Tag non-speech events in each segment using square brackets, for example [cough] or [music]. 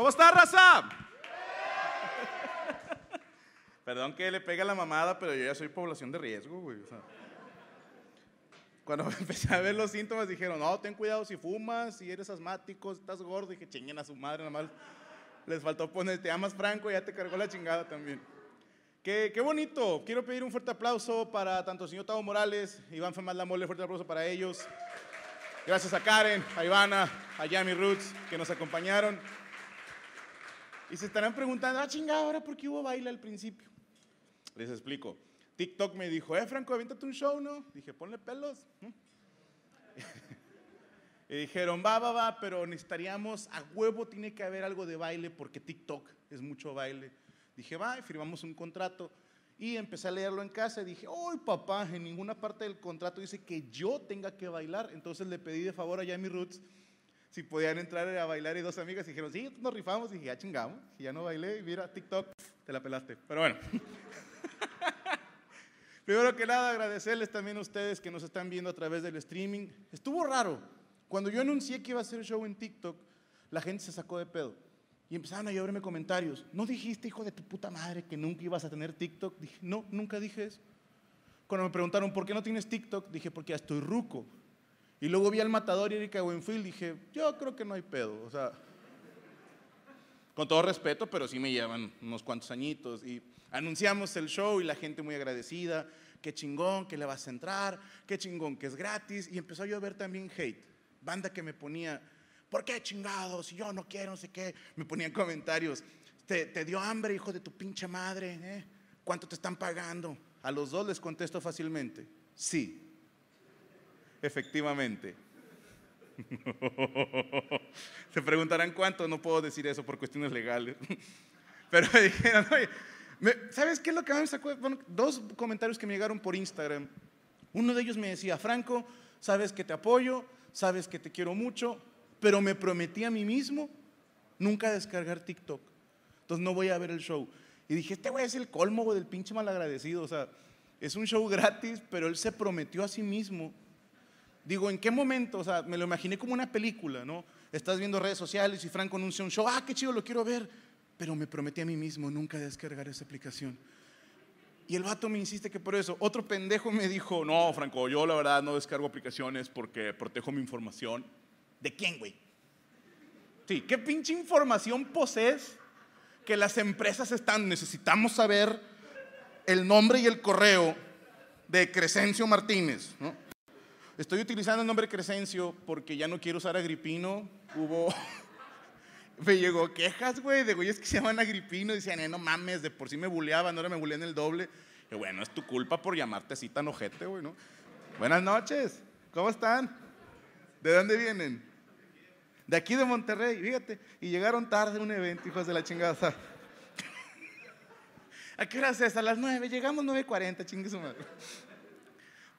¿Cómo está, raza? [laughs] Perdón que le pega la mamada, pero yo ya soy población de riesgo, güey. cuando [laughs] empecé a ver los síntomas, dijeron, no, ten cuidado si fumas, si eres asmático, estás gordo. Dije, chinguen a su madre, nada más les faltó poner, te amas, Franco, ya te cargó la chingada también. Qué, bonito. Quiero pedir un fuerte aplauso para tanto el señor Tavo Morales, Iván Femal Lamole, fuerte aplauso para ellos. Gracias a Karen, a Ivana, a Jamie Roots, que nos acompañaron. Y se estarán preguntando, ah, chingada, ahora por qué hubo baile al principio. Les explico. TikTok me dijo, eh, Franco, aviéntate un show, ¿no? Dije, ponle pelos. [laughs] y dijeron, va, va, va, pero necesitaríamos, a huevo tiene que haber algo de baile porque TikTok es mucho baile. Dije, va, firmamos un contrato. Y empecé a leerlo en casa y dije, ¡ay papá! En ninguna parte del contrato dice que yo tenga que bailar. Entonces le pedí de favor a Jamie Roots si podían entrar a bailar y dos amigas dijeron, sí, nos rifamos y dije, ya chingamos, y ya no bailé y mira, TikTok, te la pelaste. Pero bueno. [laughs] Primero que nada, agradecerles también a ustedes que nos están viendo a través del streaming. Estuvo raro. Cuando yo anuncié que iba a hacer show en TikTok, la gente se sacó de pedo. Y empezaron a llevarme comentarios. ¿No dijiste, hijo de tu puta madre, que nunca ibas a tener TikTok? Dije, no, nunca dije eso. Cuando me preguntaron, ¿por qué no tienes TikTok? Dije, porque ya estoy ruco. Y luego vi al matador Erika Winfield dije, yo creo que no hay pedo. O sea, con todo respeto, pero sí me llevan unos cuantos añitos. Y anunciamos el show y la gente muy agradecida. Qué chingón que le vas a entrar, qué chingón que es gratis. Y empezó yo a ver también hate. Banda que me ponía, ¿por qué chingados? Si yo no quiero, no sé qué. Me ponían comentarios, te, te dio hambre, hijo de tu pinche madre. ¿eh? ¿Cuánto te están pagando? A los dos les contesto fácilmente, sí efectivamente. [laughs] Se preguntarán cuánto, no puedo decir eso por cuestiones legales. [laughs] Pero [laughs] me dijeron, ¿sabes qué es lo que me sacó? dos comentarios que me llegaron por Instagram. Uno de ellos me decía, Franco, sabes que te apoyo, sabes que te quiero mucho, pero me prometí a mí mismo nunca descargar TikTok. Entonces no voy a ver el show. Y dije, este güey es el colmo del pinche malagradecido. O sea, es un show gratis, pero él se prometió a sí mismo Digo, ¿en qué momento? O sea, me lo imaginé como una película, ¿no? Estás viendo redes sociales y Franco anuncia un show, ah, qué chido, lo quiero ver. Pero me prometí a mí mismo nunca descargar esa aplicación. Y el vato me insiste que por eso. Otro pendejo me dijo, no, Franco, yo la verdad no descargo aplicaciones porque protejo mi información. ¿De quién, güey? Sí, ¿qué pinche información posees que las empresas están? Necesitamos saber el nombre y el correo de Crescencio Martínez, ¿no? Estoy utilizando el nombre Crescencio porque ya no quiero usar Agripino. Hubo. [laughs] me llegó quejas, güey, de güeyes que se llaman Agripino. Dicen, decían, eh, no mames, de por sí me buleaban, ahora me bulean el doble. Y bueno, es tu culpa por llamarte así tan ojete, güey, ¿no? Buenas noches, ¿cómo están? ¿De dónde vienen? De aquí de Monterrey, fíjate. Y llegaron tarde a un evento, hijos de la chingada. [laughs] ¿A qué hora es A las nueve. llegamos 9.40, chingue su madre.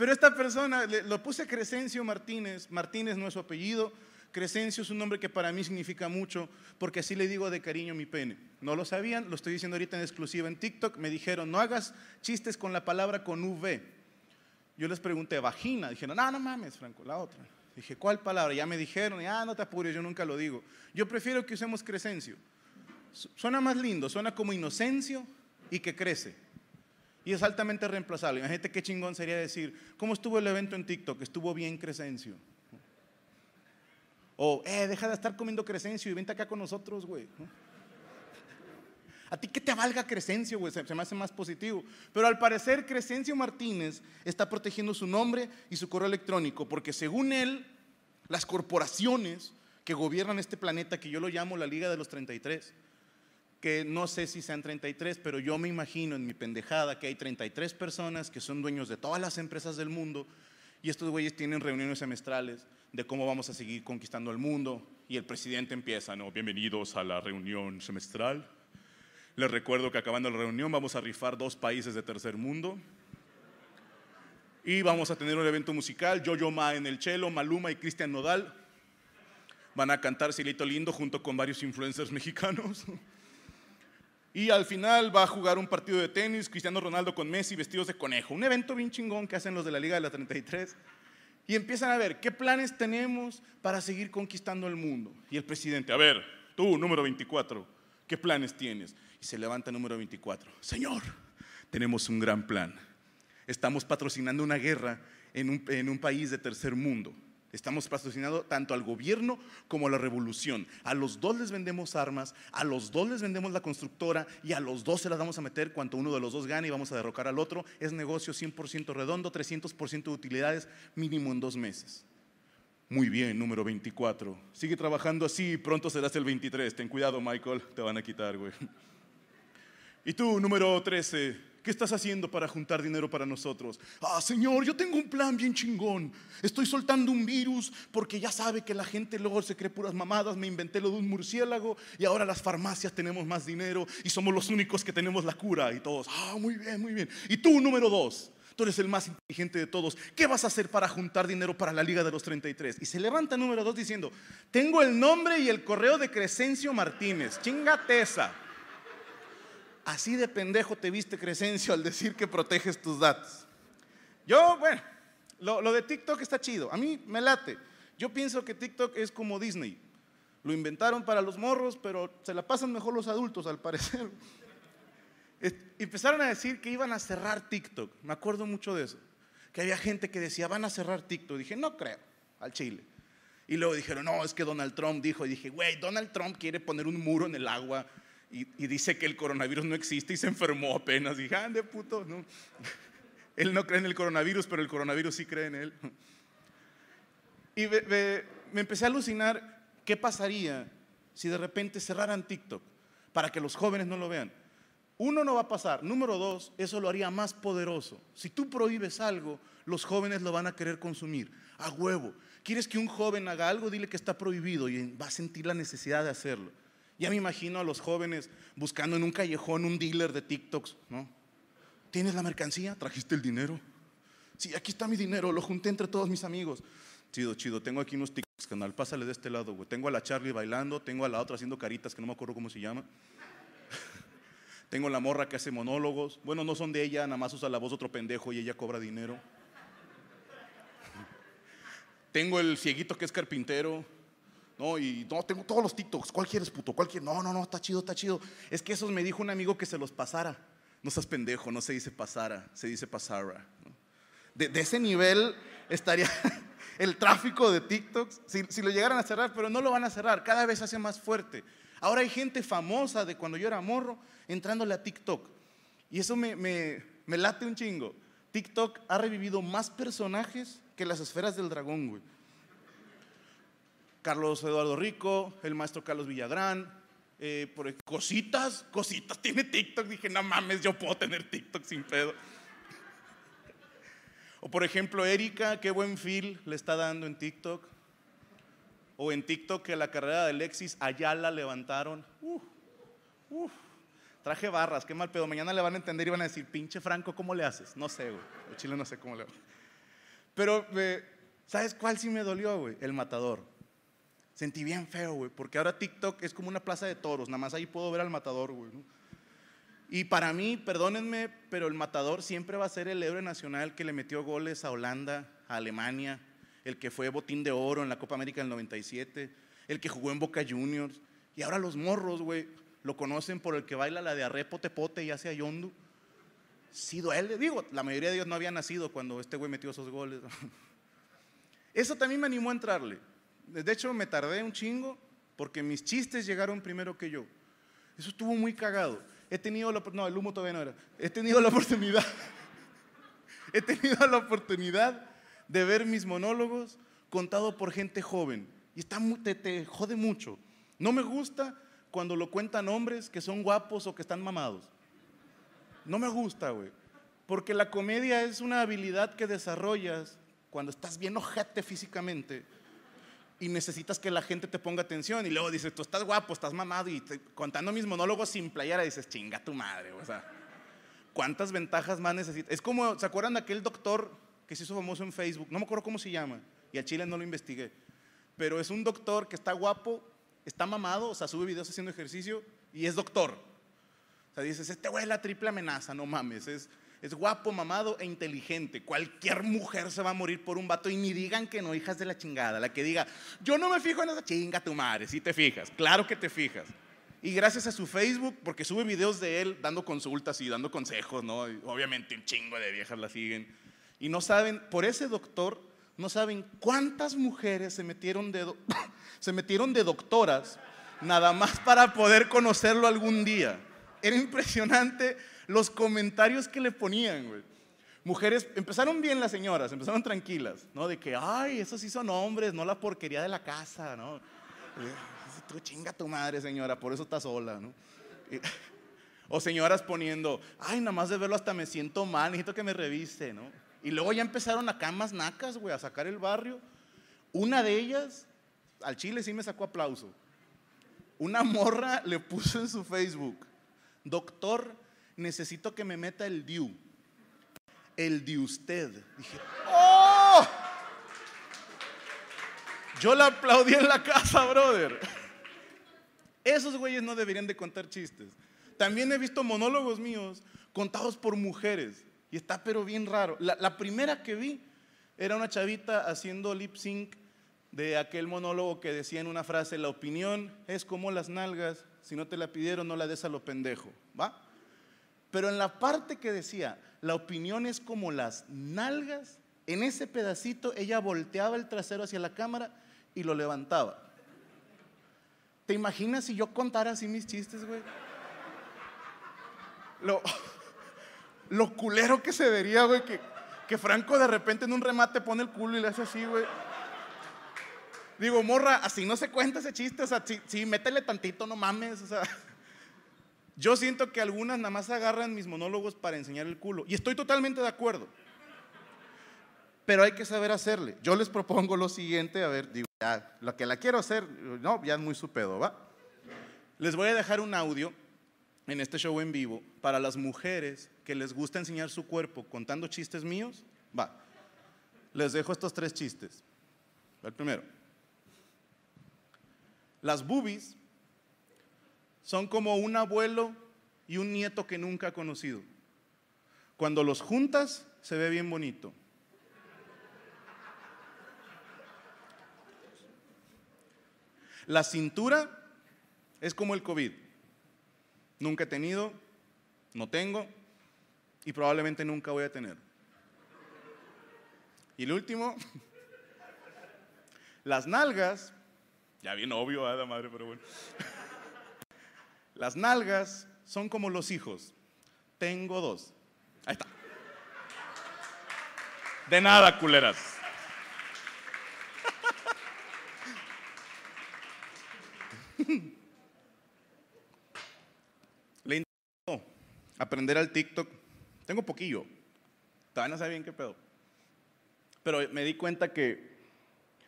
Pero esta persona, lo puse Crescencio Martínez, Martínez no es su apellido, Crescencio es un nombre que para mí significa mucho, porque así le digo de cariño mi pene. No lo sabían, lo estoy diciendo ahorita en exclusiva en TikTok, me dijeron, no hagas chistes con la palabra con V. Yo les pregunté, vagina, dijeron, no, no mames, Franco, la otra. Dije, ¿cuál palabra? Ya me dijeron, ya ah, no te apures, yo nunca lo digo. Yo prefiero que usemos Crescencio. Suena más lindo, suena como inocencio y que crece. Y es altamente reemplazable. Imagínate qué chingón sería decir, ¿cómo estuvo el evento en TikTok? Estuvo bien Crescencio. O, eh, deja de estar comiendo Crescencio y vente acá con nosotros, güey. A ti que te valga Crescencio, güey, se, se, me hace más positivo. Pero al parecer Crescencio Martínez está protegiendo su nombre y su correo electrónico, porque según él, las corporaciones que gobiernan este planeta, que yo lo llamo la Liga de los 33, que no sé si sean 33, pero yo me imagino en mi pendejada que hay 33 personas que son dueños de todas las empresas del mundo y estos güeyes tienen reuniones semestrales de cómo vamos a seguir conquistando el mundo y el presidente empieza, ¿no? Bienvenidos a la reunión semestral. Les recuerdo que acabando la reunión vamos a rifar dos países de tercer mundo. Y vamos a tener un evento musical, Yo-Yo Ma en el chelo Maluma y Cristian Nodal. Van a cantar Silito Lindo junto con varios influencers [laughs] mexicanos. Y al final va a jugar un partido de tenis, Cristiano Ronaldo con Messi vestidos de conejo. Un evento bien chingón que hacen los de la Liga de la 33. Y empiezan a ver, ¿qué planes tenemos para seguir conquistando el mundo? Y el presidente, a ver, tú, número 24, ¿qué planes tienes? Y se levanta número 24. Señor, tenemos un gran plan. Estamos patrocinando una guerra en un país de tercer mundo Estamos patrocinando tanto al gobierno como a la revolución. A los dos les vendemos armas, a los dos les vendemos la constructora y a los dos se las vamos a meter cuanto uno de los dos gane y vamos a derrocar al otro. Es negocio 100% redondo, 300% de utilidades mínimo en dos meses. Muy bien, número 24. Sigue trabajando así y pronto serás el 23. Ten cuidado, Michael, te van a quitar, güey. Y tú, número 13. ¿Qué estás haciendo para juntar dinero para nosotros? Ah, Señor, yo tengo un plan bien chingón. Estoy soltando un virus porque ya sabe que la gente luego se cree puras mamadas. Me inventé lo de un murciélago y ahora las farmacias tenemos más dinero y somos los únicos que tenemos la cura. Y todos, ah, muy bien, muy bien. Y tú, número dos, tú eres el más inteligente de todos. ¿Qué vas a hacer para juntar dinero para la Liga de los 33? Y se levanta número dos diciendo, tengo el nombre y el correo de Crescencio Martínez. esa. Así de pendejo te viste Crescencio al decir que proteges tus datos. Yo, bueno, lo, de TikTok está chido. A mí me late. Yo pienso que TikTok es como Disney. Lo inventaron para los morros, pero se la pasan mejor los adultos, al parecer. [laughs] Empezaron a decir que iban a cerrar TikTok. Me acuerdo mucho de eso. Que había gente que decía, van a cerrar TikTok. Dije, no creo, al Chile. Y luego dijeron, no, es que Donald Trump dijo. Y dije, güey, Donald Trump quiere poner un muro en el agua y, dice que el coronavirus no existe y se enfermó apenas. Dije, ah, de puto, no. [laughs] Él no cree en el coronavirus, pero el coronavirus sí cree en él. Y me, empecé a alucinar qué pasaría si de repente cerraran TikTok para que los jóvenes no lo vean. Uno no va a pasar. Número dos, eso lo haría más poderoso. Si tú prohíbes algo, los jóvenes lo van a querer consumir. A huevo. ¿Quieres que un joven haga algo? Dile que está prohibido y va a sentir la necesidad de hacerlo. Ya me imagino a los jóvenes buscando en un callejón un dealer de TikToks, ¿no? ¿Tienes la mercancía? ¿Trajiste el dinero? Sí, aquí está mi dinero, lo junté entre todos mis amigos. Chido, chido, tengo aquí unos TikToks, canal, pásale de este lado, güey. Tengo a la Charlie bailando, tengo a la otra haciendo caritas que no me acuerdo cómo se llama. [laughs] tengo la morra que hace monólogos. Bueno, no son de ella, nada más usa la voz otro pendejo y ella cobra dinero. [laughs] tengo el cieguito que es carpintero. No, y no, tengo todos los TikToks. ¿Cuál es puto? ¿Cuál No, no, no, está chido, está chido. Es que esos me dijo un amigo que se los pasara. No seas pendejo, no se dice pasara, se dice pasara. De, ese nivel estaría [laughs] el tráfico de TikToks, si, lo llegaran a cerrar, pero no lo van a cerrar, cada vez se hace más fuerte. Ahora hay gente famosa de cuando yo era morro entrándole a TikTok. Y eso me, me late un chingo. TikTok ha revivido más personajes que las esferas del dragón, güey. Carlos Eduardo Rico, el maestro Carlos Villagrán, eh, cositas, cositas, [laughs] tiene TikTok. Dije, no mames, yo puedo tener TikTok sin pedo. O por ejemplo, Erika, qué buen feel le está dando en TikTok. O en TikTok que la carrera de Alexis allá la levantaron. Traje barras, qué mal pedo. Mañana le van a entender y van a decir, pinche Franco, ¿cómo le haces? No sé, güey. chile no sé cómo le va. Pero, eh, ¿sabes cuál sí me dolió, güey? El matador. Sentí bien feo, güey, porque ahora TikTok es como una plaza de toros, nada más ahí puedo ver al matador, güey. Y para mí, perdónenme, pero el matador siempre va a ser el héroe nacional que le metió goles a Holanda, a Alemania, el que fue botín de oro en la Copa América del 97, el que jugó en Boca Juniors. Y ahora los morros, güey, lo conocen por el que baila la de arrepotepote pote y hace Yondu. Sido duele, digo, la mayoría de ellos no había nacido cuando este güey metió esos goles. [laughs] Eso también me animó a entrarle. De hecho, me tardé un chingo porque mis chistes llegaron primero que yo. Eso estuvo muy cagado. He tenido la no, el humo todavía no era. He tenido la oportunidad. [laughs] he tenido la oportunidad de ver mis monólogos contados por gente joven y está te, te jode mucho. No me gusta cuando lo cuentan hombres que son guapos o que están mamados. No me gusta, güey. Porque la comedia es una habilidad que desarrollas cuando estás bien ojete físicamente y necesitas que la gente te ponga atención. Y luego dices, tú estás guapo, estás mamado y contando mis monólogos sin playera dices, chinga tu madre. O sea, ¿cuántas ventajas más necesitas? Es como, ¿se acuerdan de aquel doctor que se hizo famoso en Facebook? No me acuerdo cómo se llama y a Chile no lo investigué. Pero es un doctor que está guapo, está mamado, o sea, sube videos haciendo ejercicio y es doctor. O sea, dices, este güey es la triple amenaza, no mames. Es, es guapo, mamado e inteligente. Cualquier mujer se va a morir por un vato y ni digan que no, hijas de la chingada. La que diga, yo no me fijo en esa chinga tu madre, si te fijas, claro que te fijas. Y gracias a su Facebook, porque sube videos de él dando consultas y dando consejos, ¿no? obviamente un chingo de viejas la siguen. Y no saben, por ese doctor, no saben cuántas mujeres se metieron [coughs] se metieron de doctoras nada más para poder conocerlo algún día. Era impresionante los comentarios que le ponían, güey. Mujeres, empezaron bien las señoras, empezaron tranquilas, ¿no? De que, ay, esos sí son hombres, no la porquería de la casa, ¿no? Tú chinga tu madre, señora, por eso estás sola, ¿no? [laughs] O señoras poniendo, ay, nada más de verlo hasta me siento mal, necesito que me reviste, ¿no? Y luego ya empezaron acá más nacas, güey, a sacar el barrio. Una de ellas, al chile sí me sacó aplauso. Una morra le puso en su Facebook, doctor necesito que me meta el DIU. El de usted. Dije, ¡oh! Yo la aplaudí en la casa, brother. Esos güeyes no deberían de contar chistes. También he visto monólogos míos contados por mujeres. Y está pero bien raro. La, primera que vi era una chavita haciendo lip sync de aquel monólogo que decía en una frase, la opinión es como las nalgas, si no te la pidieron no la des a lo pendejo. ¿Va? Pero en la parte que decía, la opinión es como las nalgas, en ese pedacito ella volteaba el trasero hacia la cámara y lo levantaba. ¿Te imaginas si yo contara así mis chistes, güey? Lo, [laughs] lo culero que se vería, güey, que, Franco de repente en un remate pone el culo y le hace así, güey. Digo, morra, así no se cuenta ese chiste, o sea, sí métele tantito, no mames, o sea. Yo siento que algunas nada más agarran mis monólogos para enseñar el culo. Y estoy totalmente de acuerdo. Pero hay que saber hacerle. Yo les propongo lo siguiente, a ver, digo, ya, la que la quiero hacer, no, ya es muy su pedo, ¿va? Les voy a dejar un audio en este show en vivo para las mujeres que les gusta enseñar su cuerpo contando chistes míos. Va. Les dejo estos tres chistes. El primero. Las boobies son como un abuelo y un nieto que nunca ha conocido. Cuando los juntas, se ve bien bonito. La cintura es como el COVID. Nunca he tenido, no tengo y probablemente nunca voy a tener. Y el último, [laughs] las nalgas, ya bien obvio, la madre, pero bueno. Las nalgas son como los hijos. Tengo dos. Ahí está. De nada, culeras. [laughs] Le intento aprender al TikTok. Tengo poquillo. Todavía no sé bien qué pedo. Pero me di cuenta que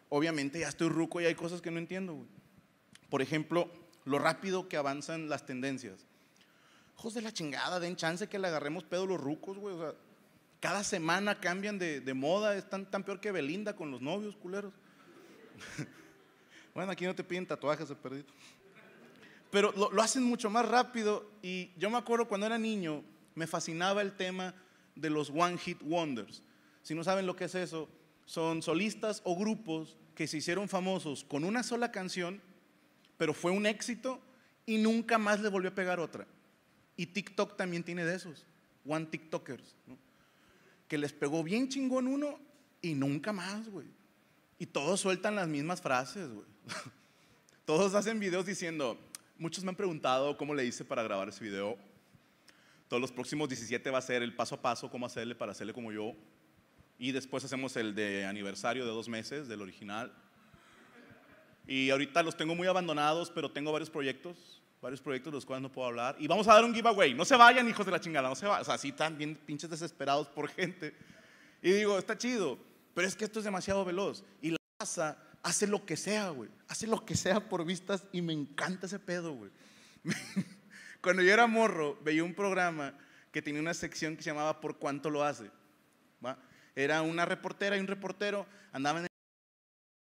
obviamente ya estoy ruco y hay cosas que no entiendo. Por ejemplo, lo rápido que avanzan las tendencias. Hijos la chingada, den chance que le agarremos pedo los rucos, güey. cada semana cambian de, moda, están tan peor que Belinda con los novios, culeros. [laughs] bueno, aquí no te piden tatuajes, he perdido. Pero lo, lo hacen mucho más rápido y yo me acuerdo cuando era niño, me fascinaba el tema de los One Hit Wonders. Si no saben lo que es eso, son solistas o grupos que se hicieron famosos con una sola canción pero fue un éxito y nunca más le volvió a pegar otra. Y TikTok también tiene de esos, One TikTokers, que les pegó bien chingón uno y nunca más, güey. Y todos sueltan las mismas frases, güey. [laughs] Todos hacen videos diciendo, muchos me han preguntado cómo le hice para grabar ese video. Todos los próximos 17 va a ser el paso a paso, cómo hacerle para hacerle como yo. Y después hacemos el de aniversario de dos meses del original. Y ahorita los tengo muy abandonados, pero tengo varios proyectos, varios proyectos de los cuales no puedo hablar. Y vamos a dar un giveaway. No se vayan, hijos de la chingada, no se vayan. O sea, sí están bien pinches desesperados por [laughs] gente. Y digo, está chido, pero es que esto es demasiado veloz. Y la casa hace lo que sea, güey. Hace lo que sea por vistas y me encanta ese pedo, güey. [laughs] Cuando yo era morro, veía un programa que tenía una sección que se llamaba Por cuánto lo hace. Era una reportera y un reportero andaban